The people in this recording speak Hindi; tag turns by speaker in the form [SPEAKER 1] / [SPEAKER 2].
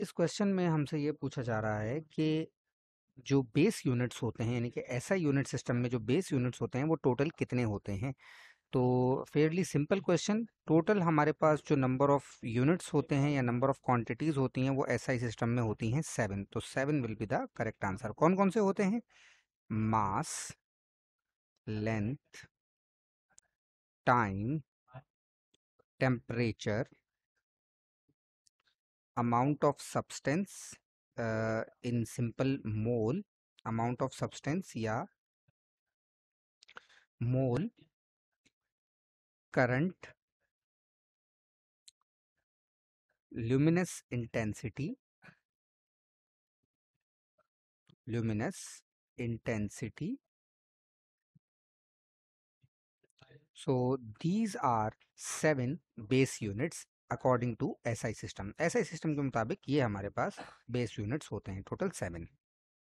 [SPEAKER 1] इस क्वेश्चन में हमसे ये पूछा जा रहा है कि जो बेस यूनिट्स होते हैं यानी कि ऐसा यूनिट सिस्टम में जो बेस यूनिट्स होते हैं वो टोटल कितने होते हैं तो फेयरली सिंपल क्वेश्चन टोटल हमारे पास जो नंबर ऑफ यूनिट्स होते हैं या नंबर ऑफ क्वांटिटीज होती हैं वो ऐसा ही सिस्टम में होती हैं सेवन तो seven will be the correct answer कौन कौन से होते हैं mass length time temperature amount of substance uh, in simple mole amount of substance yeah, mole
[SPEAKER 2] current luminous intensity luminous
[SPEAKER 1] intensity so these are seven base units according to SI system SI system के मुताबिक ये हमारे पास बेस यूनिट्स होते हैं टोटल सेवन